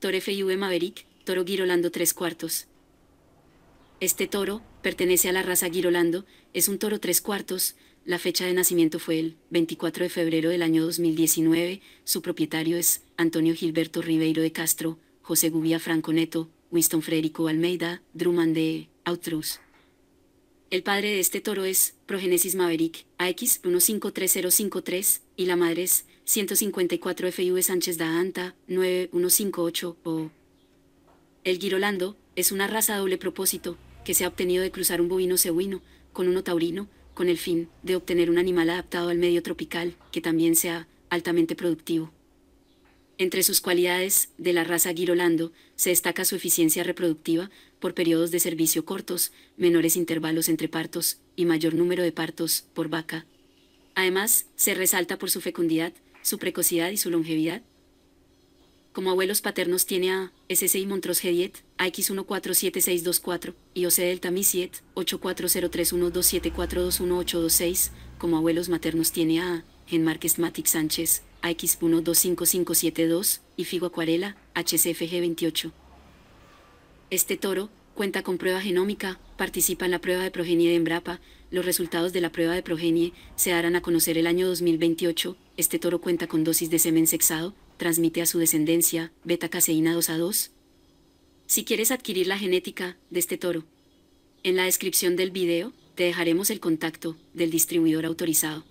Toro FIV Maverick, toro Girolando tres cuartos. Este toro, pertenece a la raza Girolando, es un toro tres cuartos, la fecha de nacimiento fue el 24 de febrero del año 2019, su propietario es Antonio Gilberto Ribeiro de Castro, José Gubia Franco Neto, Winston Frederico Almeida, Drummond de Autrus. El padre de este toro es Progenesis Maverick, ax 153053 y la madre es 154 fv Sánchez da Anta, 9158 o... El Girolando es una raza doble propósito que se ha obtenido de cruzar un bovino cebuino con uno taurino con el fin de obtener un animal adaptado al medio tropical que también sea altamente productivo. Entre sus cualidades de la raza Girolando se destaca su eficiencia reproductiva por periodos de servicio cortos, menores intervalos entre partos y mayor número de partos por vaca. Además, se resalta por su fecundidad, su precocidad y su longevidad? Como abuelos paternos tiene a SSI Montros G10, ax 147624 y OC Delta Mi 7, Como abuelos maternos tiene a Gen Márquez Sánchez, x 125572 y Figo Acuarela, HCFG28. Este toro Cuenta con prueba genómica, participa en la prueba de progenie de Embrapa, los resultados de la prueba de progenie se darán a conocer el año 2028, este toro cuenta con dosis de semen sexado, transmite a su descendencia beta-caseína 2A2. Si quieres adquirir la genética de este toro, en la descripción del video te dejaremos el contacto del distribuidor autorizado.